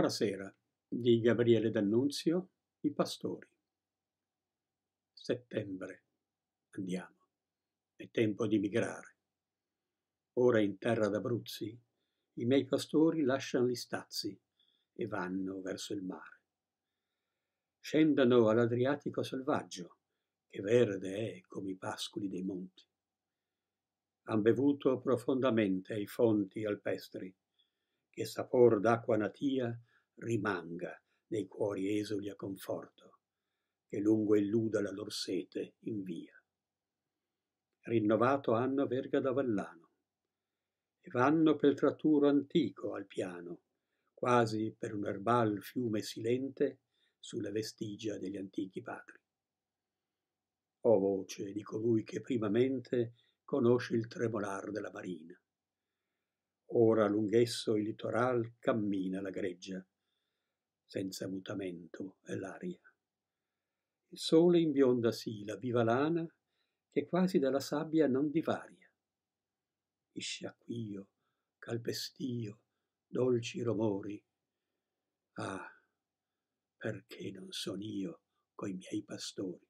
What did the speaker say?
ancora sera di Gabriele D'Annunzio, I pastori. Settembre. Andiamo. È tempo di migrare. Ora in terra d'Abruzzi i miei pastori lasciano gli stazzi e vanno verso il mare. Scendono all'Adriatico selvaggio, che verde è come i pascoli dei monti. Han bevuto profondamente ai fonti alpestri, che sapor d'acqua natia rimanga nei cuori esuli a conforto, che lungo illuda la lor sete in via. Rinnovato hanno verga da Vallano, e vanno pel traturo antico al piano, quasi per un erbal fiume silente sulle vestigia degli antichi padri. O voce di colui che primamente conosce il tremolar della marina. Ora lungh'esso il litoral cammina la greggia, senza mutamento è l'aria. Il sole imbionda sì la viva lana che quasi dalla sabbia non divaria. sciacquio, calpestio, dolci romori. Ah, perché non son io coi miei pastori?